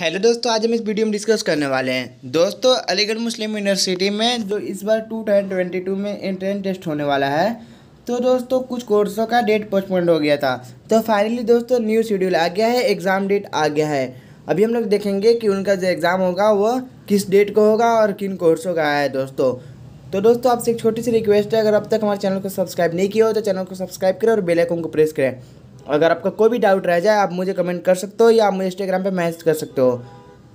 hello दोस्तों आज हम इस वीडियो में डिस्कस करने वाले हैं दोस्तों अलीगढ़ मुस्लिम यूनिवर्सिटी में जो इस बार टू थाउजेंड ट्वेंटी टू में एंट्रेंस टेस्ट होने वाला है तो दोस्तों कुछ कोर्सों का डेट पोस्टपोन हो गया था तो फाइनली दोस्तों न्यू शेड्यूल आ गया है एग्ज़ाम डेट आ गया है अभी हम लोग देखेंगे कि उनका जो एग्ज़ाम होगा वो किस डेट को होगा और किन कोर्सों का है दोस्तों तो दोस्तों आपसे एक छोटी सी रिक्वेस्ट है अगर अब तक हमारे चैनल को सब्सक्राइब नहीं किया हो तो चैनल को सब्सक्राइब करें और बेलाइकन को प्रेस करें अगर आपका कोई भी डाउट रह जाए आप मुझे कमेंट कर सकते हो या आप मुझे इंस्टाग्राम पर मैसेज कर सकते हो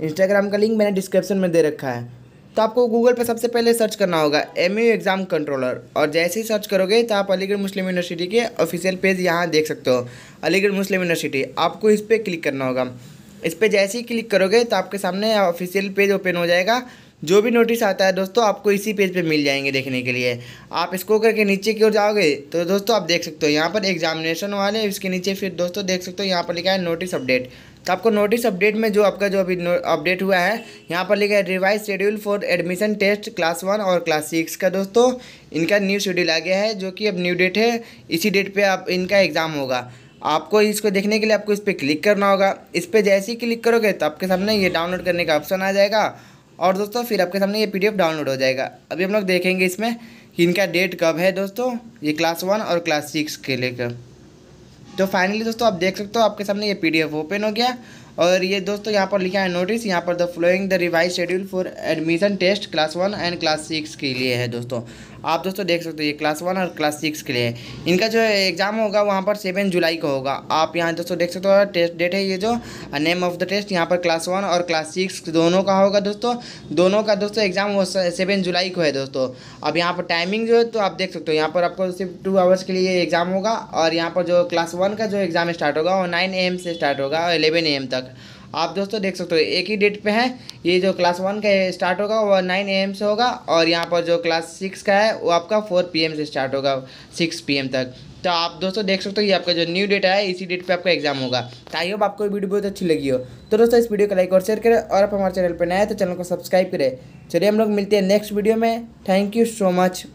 इंस्टाग्राम का लिंक मैंने डिस्क्रिप्शन में दे रखा है तो आपको गूगल पर सबसे पहले सर्च करना होगा एम एग्ज़ाम कंट्रोलर और जैसे ही सर्च करोगे तो आप अलीगढ़ मुस्लिम यूनिवर्सिटी के ऑफिशियल पेज यहाँ देख सकते हो अलीगढ़ मुस्लिम यूनिवर्सिटी आपको इस पर क्लिक करना होगा इस पर जैसे ही क्लिक करोगे तो आपके सामने ऑफिशियल पेज ओपन हो जाएगा जो भी नोटिस आता है दोस्तों आपको इसी पेज पे मिल जाएंगे देखने के लिए आप इसको करके नीचे की ओर जाओगे तो दोस्तों आप देख सकते हो यहाँ पर एग्जामिनेशन वाले इसके नीचे फिर दोस्तों देख सकते हो यहाँ पर लिखा है नोटिस अपडेट तो आपको नोटिस अपडेट में जो आपका जो अभी अपडेट हुआ है यहाँ पर लिखा है revise schedule for admission test class one और क्लास सिक्स का दोस्तों इनका न्यू शेड्यूल आ गया है जो कि अब न्यू डेट है इसी डेट पर आप इनका एग्ज़ाम होगा आपको इसको देखने के लिए आपको इस पर क्लिक करना होगा इस पर जैसे ही क्लिक करोगे तो आपके सामने ये डाउनलोड करने का ऑप्शन आ जाएगा और दोस्तों फिर आपके सामने ये पीडीएफ डाउनलोड हो जाएगा अभी हम लोग देखेंगे इसमें कि इनका डेट कब है दोस्तों ये क्लास वन और क्लास सिक्स के लेकर तो फाइनली दोस्तों आप देख सकते हो आपके सामने ये पी ओपन हो गया और ये दोस्तों यहाँ पर लिखा है नोटिस यहाँ पर the following the revise schedule for admission test class one and class six के लिए है दोस्तों आप दोस्तों देख सकते हो ये क्लास वन और क्लास सिक्स के लिए इनका जो एग्ज़ाम होगा वहाँ पर सेवन जुलाई को होगा आप यहाँ दोस्तों देख सकते हो टेस्ट डेट है ये जो नेम ऑफ द टेस्ट यहाँ पर क्लास वन और क्लास सिक्स दोनों का होगा दोस्तों दोनों का दोस्तों एग्ज़ाम वो सेवन जुलाई को है दोस्तों अब यहाँ पर टाइमिंग जो है तो आप देख सकते हो यहाँ पर आपको सिर्फ टू आवर्स के लिए एग्ज़ाम होगा और यहाँ पर जो क्लास वन का जो एग्ज़ाम स्टार्ट होगा वो नाइन ए से स्टार्ट होगा और एलेवन ए तक आप दोस्तों देख सकते हो एक ही डेट पे है ये जो क्लास वन का स्टार्ट होगा वो नाइन ए से होगा और यहाँ पर जो क्लास सिक्स का है वो आपका फोर पी से स्टार्ट होगा सिक्स पी तक तो आप दोस्तों देख सकते हो ये आपका जो न्यू डेट है इसी डेट पे आपका एग्जाम होगा तो आई होप आपको वीडियो बहुत अच्छी लगी हो तो दोस्तों इस वीडियो को लाइक और शेयर करें और आप हमारे चैनल पर नए हैं तो चैनल को सब्सक्राइब करें चलिए हम लोग मिलते हैं नेक्स्ट वीडियो में थैंक यू सो मच